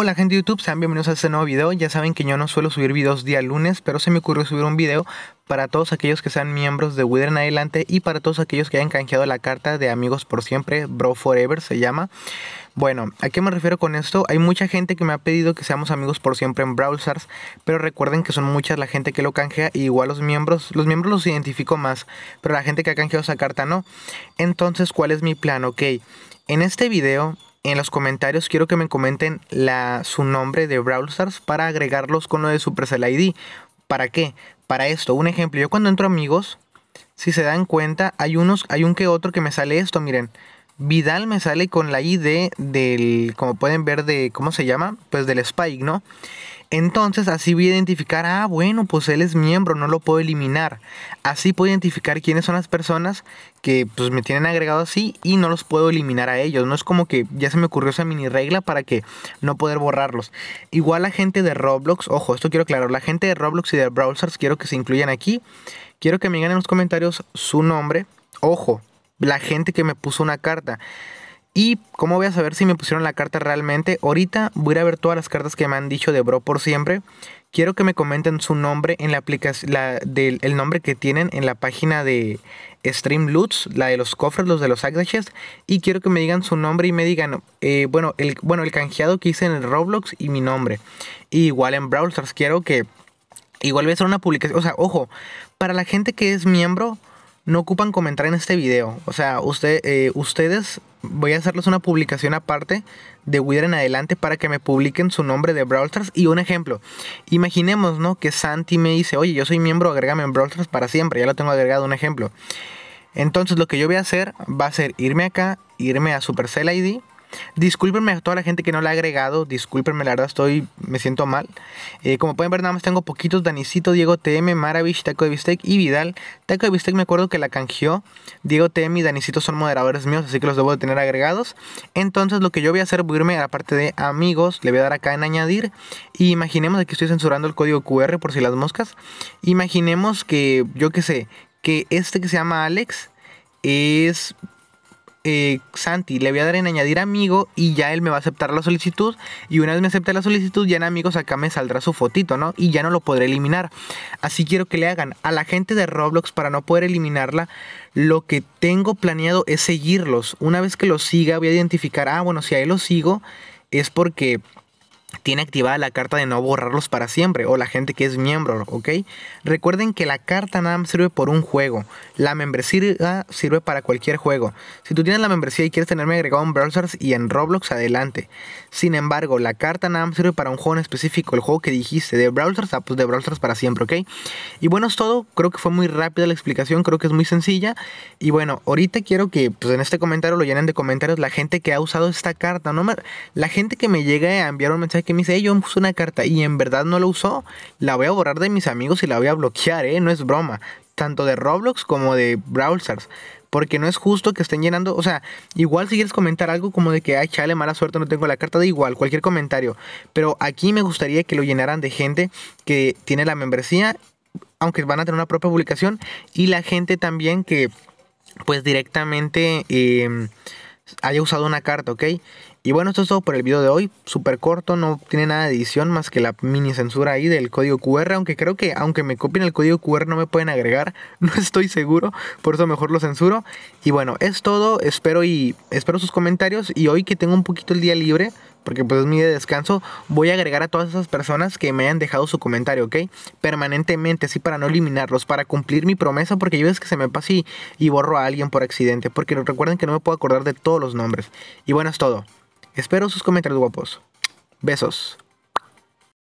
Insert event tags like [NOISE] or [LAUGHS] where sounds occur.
Hola gente de YouTube, sean bienvenidos a este nuevo video. Ya saben que yo no suelo subir videos día lunes, pero se me ocurrió subir un video para todos aquellos que sean miembros de Wither en adelante y para todos aquellos que hayan canjeado la carta de amigos por siempre, Bro Forever se llama. Bueno, ¿a qué me refiero con esto? Hay mucha gente que me ha pedido que seamos amigos por siempre en browsers pero recuerden que son muchas la gente que lo canjea y igual los miembros, los miembros los identifico más, pero la gente que ha canjeado esa carta no. Entonces, ¿cuál es mi plan? Ok, en este video en los comentarios quiero que me comenten la, su nombre de browsers para agregarlos con lo de Supercell ID. ¿Para qué? Para esto, un ejemplo, yo cuando entro amigos, si se dan cuenta, hay unos, hay un que otro que me sale esto, miren. Vidal me sale con la ID del, como pueden ver, de, ¿cómo se llama? Pues del Spike, ¿no? Entonces así voy a identificar, ah, bueno, pues él es miembro, no lo puedo eliminar. Así puedo identificar quiénes son las personas que pues me tienen agregado así y no los puedo eliminar a ellos. No es como que ya se me ocurrió esa mini regla para que no poder borrarlos. Igual la gente de Roblox, ojo, esto quiero aclarar, la gente de Roblox y de Browsers quiero que se incluyan aquí. Quiero que me digan en los comentarios su nombre. Ojo, la gente que me puso una carta. ¿Y cómo voy a saber si me pusieron la carta realmente? Ahorita voy a ir a ver todas las cartas que me han dicho de Bro por siempre. Quiero que me comenten su nombre en la aplicación, del, el nombre que tienen en la página de Stream la de los cofres, los de los Y quiero que me digan su nombre y me digan, eh, bueno, el, bueno, el canjeado que hice en el Roblox y mi nombre. igual en Brawl quiero que Igual voy a hacer una publicación. O sea, ojo, para la gente que es miembro, no ocupan comentar en este video. O sea, eh, ustedes voy a hacerles una publicación aparte de Wither en adelante para que me publiquen su nombre de Brawl Y un ejemplo, imaginemos ¿no? que Santi me dice, oye, yo soy miembro, agrégame en Brawl para siempre. Ya lo tengo agregado, un ejemplo. Entonces lo que yo voy a hacer va a ser irme acá, irme a Supercell ID Discúlpenme a toda la gente que no la ha agregado. Discúlpenme, la verdad estoy, me siento mal. Eh, como pueden ver, nada más tengo poquitos. Danicito, Diego TM, Maravich, Taco de Bistec y Vidal. Taco de Bistec me acuerdo que la canjeó. Diego TM y Danicito son moderadores míos, así que los debo de tener agregados. Entonces lo que yo voy a hacer, voy a irme a la parte de amigos. Le voy a dar acá en añadir. Y imaginemos, que estoy censurando el código QR por si las moscas. Imaginemos que, yo qué sé, que este que se llama Alex es eh, Santi, le voy a dar en añadir amigo y ya él me va a aceptar la solicitud. Y una vez me acepte la solicitud, ya en amigos acá me saldrá su fotito, ¿no? Y ya no lo podré eliminar. Así quiero que le hagan a la gente de Roblox para no poder eliminarla. Lo que tengo planeado es seguirlos. Una vez que los siga, voy a identificar, ah, bueno, si ahí él lo sigo, es porque tiene activada la carta de no borrarlos para siempre o la gente que es miembro, ¿ok? Recuerden que la carta nada sirve por un juego. La membresía sirve para cualquier juego. Si tú tienes la membresía y quieres tenerme agregado en Browsers y en Roblox, adelante. Sin embargo, la carta nada sirve para un juego en específico, el juego que dijiste, de Browsers a ah, pues de Browsers para siempre, ¿ok? Y bueno, es todo. Creo que fue muy rápida la explicación, creo que es muy sencilla. Y bueno, ahorita quiero que pues, en este comentario lo llenen de comentarios la gente que ha usado esta carta. No La gente que me llega a enviar un mensaje que me dice, yo puse una carta y en verdad no lo usó, la voy a borrar de mis amigos y la voy a bloquear, ¿eh? No es broma. Tanto de Roblox como de Browsers. Porque no es justo que estén llenando. O sea, igual si quieres comentar algo como de que, ay, chale, mala suerte, no tengo la carta, da igual, cualquier comentario. Pero aquí me gustaría que lo llenaran de gente que tiene la membresía, aunque van a tener una propia publicación, y la gente también que, pues directamente em, haya usado una carta, ¿ok? Y bueno, esto es todo por el video de hoy, súper corto, no tiene nada de edición más que la mini censura ahí del código QR, aunque creo que aunque me copien el código QR no me pueden agregar, [LAUGHS] no estoy seguro, por eso mejor lo censuro. Y bueno, es todo, espero y espero sus comentarios y hoy que tengo un poquito el día libre, porque pues es mi día de descanso, voy a agregar a todas esas personas que me hayan dejado su comentario, ¿ok? Permanentemente, así para no eliminarlos, para cumplir mi promesa, porque yo es que se me pasa y, y borro a alguien por accidente, porque recuerden que no me puedo acordar de todos los nombres. Y bueno, es todo. Espero sus comentarios guapos. Besos.